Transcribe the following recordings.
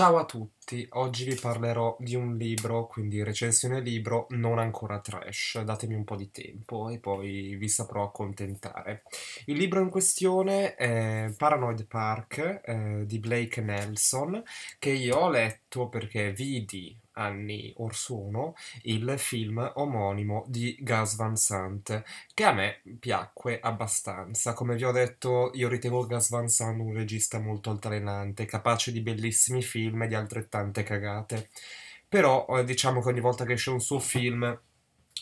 Ciao a tutti, oggi vi parlerò di un libro, quindi recensione libro, non ancora trash, datemi un po' di tempo e poi vi saprò accontentare. Il libro in questione è Paranoid Park eh, di Blake Nelson, che io ho letto perché vidi anni or sono il film omonimo di Gas Van Sant, che a me piacque abbastanza. Come vi ho detto, io ritengo Gas Van Sant un regista molto altalenante, capace di bellissimi film e di altrettante cagate. Però eh, diciamo che ogni volta che esce un suo film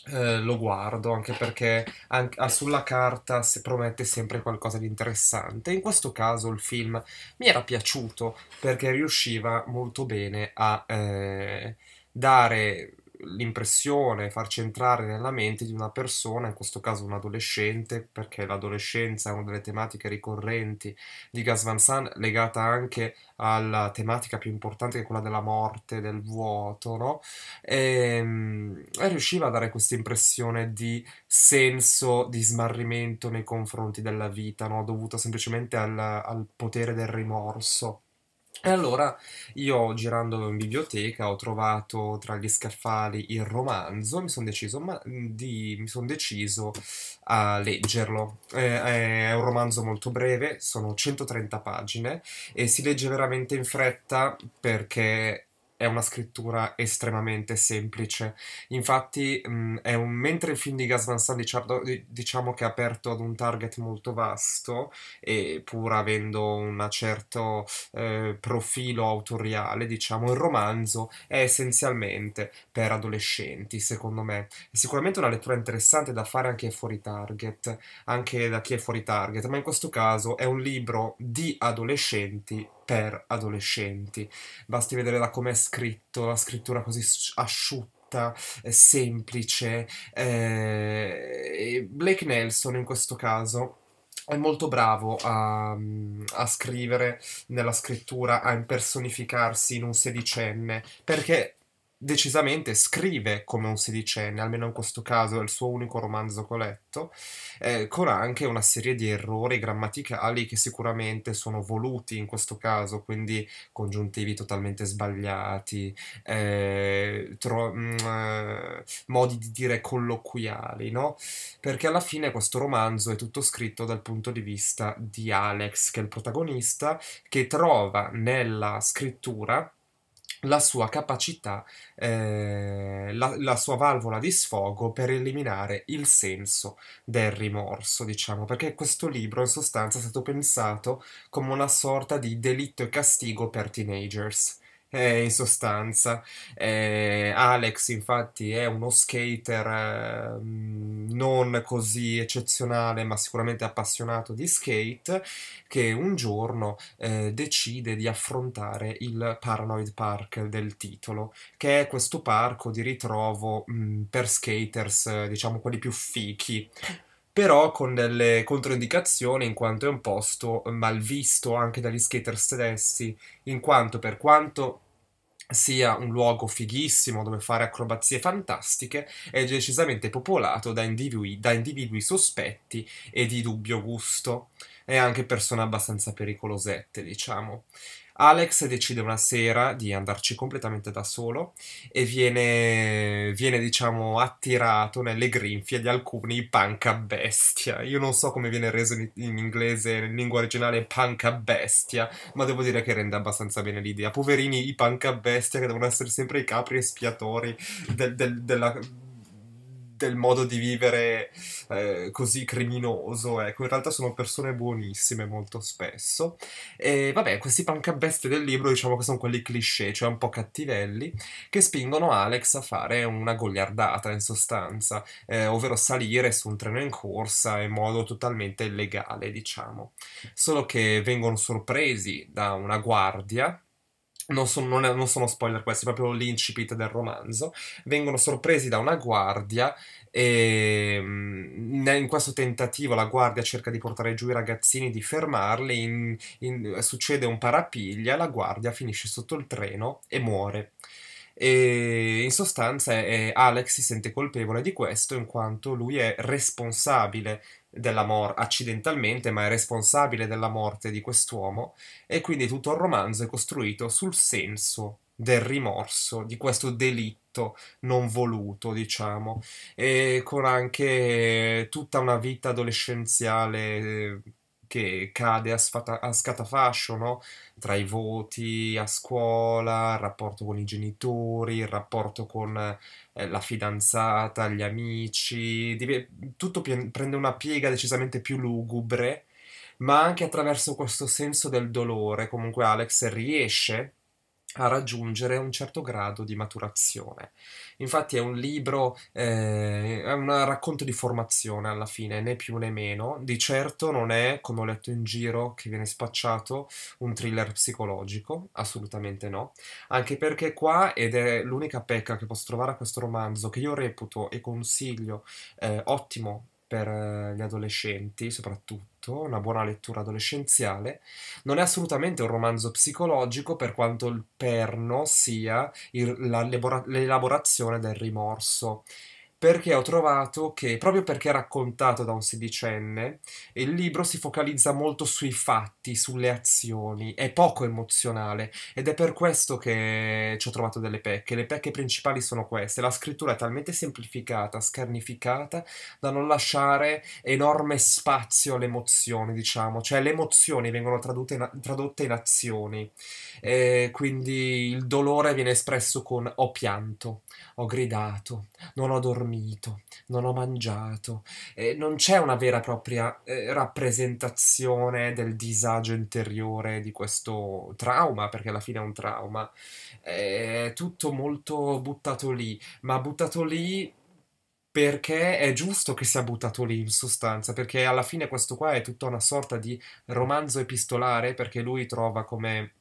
eh, lo guardo anche perché anche, ah, sulla carta si promette sempre qualcosa di interessante. In questo caso il film mi era piaciuto perché riusciva molto bene a eh, dare l'impressione, farci entrare nella mente di una persona, in questo caso un adolescente, perché l'adolescenza è una delle tematiche ricorrenti di Gas Van San, legata anche alla tematica più importante che è quella della morte, del vuoto, no? E, ehm, e riusciva a dare questa impressione di senso, di smarrimento nei confronti della vita, no? Dovuto semplicemente al, al potere del rimorso. E allora io girando in biblioteca ho trovato tra gli scaffali il romanzo, mi sono deciso, mhmm, di, son deciso a leggerlo. Eh, è un romanzo molto breve, sono 130 pagine e si legge veramente in fretta perché è una scrittura estremamente semplice. Infatti, mh, mm, un, mentre il film di Gas Van Sant diciamo, diciamo che è aperto ad un target molto vasto, e pur avendo un certo eh, profilo autoriale, diciamo, il romanzo è essenzialmente per adolescenti, secondo me. È sicuramente una lettura interessante da fare anche fuori target, anche da chi è fuori target, ma in questo caso è un libro di adolescenti per adolescenti. Basti vedere da come è scritto, la scrittura così asciutta eh, semplice. Eh, Blake Nelson in questo caso è molto bravo a, a, scrivere nella scrittura, a impersonificarsi in un sedicenne, perché decisamente scrive come un sedicenne, almeno in questo caso è il suo unico romanzo che ho letto, eh, con anche una serie di errori grammaticali che sicuramente sono voluti in questo caso, quindi congiuntivi totalmente sbagliati, eh, tro- mh, mm, eh, modi di dire colloquiali, no? Perché alla fine questo romanzo è tutto scritto dal punto di vista di Alex, che è il protagonista, che trova nella scrittura la sua capacità, eh, la, la, sua valvola di sfogo per eliminare il senso del rimorso, diciamo, perché questo libro in sostanza è stato pensato come una sorta di delitto e castigo per teenagers eh, in sostanza. Eh, Alex, infatti, è uno skater eh, non così eccezionale, ma sicuramente appassionato di skate, che un giorno eh, decide di affrontare il Paranoid Park del titolo, che è questo parco di ritrovo mh, mm, per skaters, diciamo quelli più fichi però con delle controindicazioni in quanto è un posto malvisto anche dagli skater stessi, in quanto per quanto sia un luogo fighissimo dove fare acrobazie fantastiche, è decisamente popolato da individui, da individui sospetti e di dubbio gusto, e anche persone abbastanza pericolosette, diciamo. Alex decide una sera di andarci completamente da solo e viene, viene diciamo, attirato nelle grinfie di alcuni panca bestia. Io non so come viene reso in, in inglese, in lingua originale, panca bestia, ma devo dire che rende abbastanza bene l'idea. Poverini i panca bestia che devono essere sempre i capri espiatori del, del, della del modo di vivere eh, così criminoso, ecco, in realtà sono persone buonissime molto spesso. E vabbè, questi pancabeste del libro diciamo che sono quelli cliché, cioè un po' cattivelli, che spingono Alex a fare una gogliardata in sostanza, eh, ovvero salire su un treno in corsa in modo totalmente illegale, diciamo. Solo che vengono sorpresi da una guardia non sono, non, è, non sono, spoiler questi, è proprio l'incipit del romanzo, vengono sorpresi da una guardia e mm, in questo tentativo la guardia cerca di portare giù i ragazzini, di fermarli, in, in, succede un parapiglia, la guardia finisce sotto il treno e muore. E in sostanza è, Alex si sente colpevole di questo in quanto lui è responsabile della morte accidentalmente, ma è responsabile della morte di quest'uomo e quindi tutto il romanzo è costruito sul senso del rimorso, di questo delitto non voluto, diciamo, e con anche tutta una vita adolescenziale che cade a, sfata- a scatafascio no? tra i voti a scuola, il rapporto con i genitori, il rapporto con eh, la fidanzata, gli amici, dive- tutto pi- prende una piega decisamente più lugubre, ma anche attraverso questo senso del dolore comunque Alex riesce a raggiungere un certo grado di maturazione. Infatti è un libro, eh, è un racconto di formazione alla fine, né più né meno. Di certo non è, come ho letto in giro, che viene spacciato un thriller psicologico, assolutamente no. Anche perché qua, ed è l'unica pecca che posso trovare a questo romanzo, che io reputo e consiglio eh, ottimo per eh, gli adolescenti soprattutto, una buona lettura adolescenziale. Non è assolutamente un romanzo psicologico per quanto il perno sia il, l'elaborazione del rimorso perché ho trovato che, proprio perché è raccontato da un sedicenne, il libro si focalizza molto sui fatti, sulle azioni, è poco emozionale ed è per questo che ci ho trovato delle pecche. Le pecche principali sono queste, la scrittura è talmente semplificata, scarnificata, da non lasciare enorme spazio all'emozione, emozioni, diciamo, cioè le emozioni vengono tradotte in, tradotte in azioni, e quindi il dolore viene espresso con ho pianto ho gridato, non ho dormito, non ho mangiato. Eh, non c'è una vera e propria eh, rappresentazione del disagio interiore di questo trauma, perché alla fine è un trauma. È tutto molto buttato lì, ma buttato lì perché è giusto che sia buttato lì in sostanza, perché alla fine questo qua è tutta una sorta di romanzo epistolare, perché lui trova come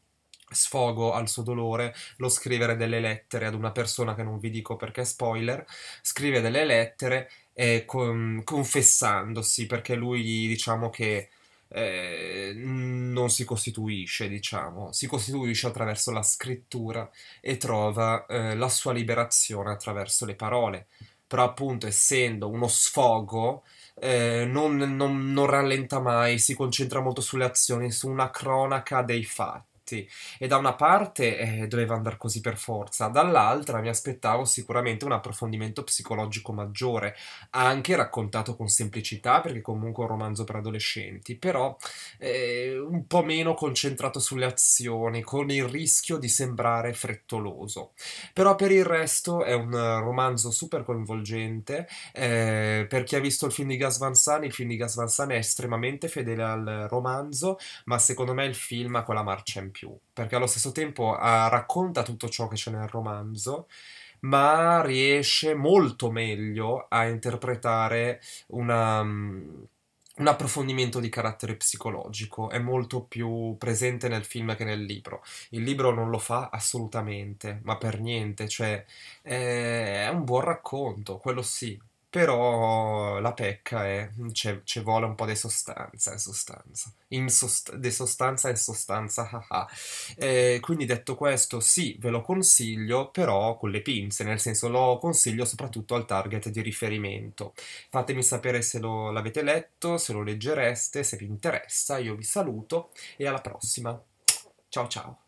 sfogo al suo dolore lo scrivere delle lettere ad una persona che non vi dico perché è spoiler, scrive delle lettere eh, con, confessandosi perché lui diciamo che eh, non si costituisce, diciamo, si costituisce attraverso la scrittura e trova eh, la sua liberazione attraverso le parole. Però appunto essendo uno sfogo eh, non, non, non rallenta mai, si concentra molto sulle azioni, su una cronaca dei fatti aspetti e da una parte eh, doveva andare così per forza, dall'altra mi aspettavo sicuramente un approfondimento psicologico maggiore, anche raccontato con semplicità perché comunque è un romanzo per adolescenti, però eh, un po' meno concentrato sulle azioni, con il rischio di sembrare frettoloso. Però per il resto è un romanzo super coinvolgente, eh, per chi ha visto il film di Gas Van San, il film di Gas Van San è estremamente fedele al romanzo, ma secondo me il film ha quella marcia in più, perché allo stesso tempo uh, racconta tutto ciò che c'è nel romanzo, ma riesce molto meglio a interpretare una, um, un approfondimento di carattere psicologico, è molto più presente nel film che nel libro. Il libro non lo fa assolutamente, ma per niente, cioè è un buon racconto, quello sì, però la pecca è c'è, c'è vola un po' di sostanza in eh, sostanza in sost- de sostanza in sostanza Eh, quindi detto questo sì ve lo consiglio però con le pinze nel senso lo consiglio soprattutto al target di riferimento fatemi sapere se lo, l'avete letto se lo leggereste se vi interessa io vi saluto e alla prossima ciao ciao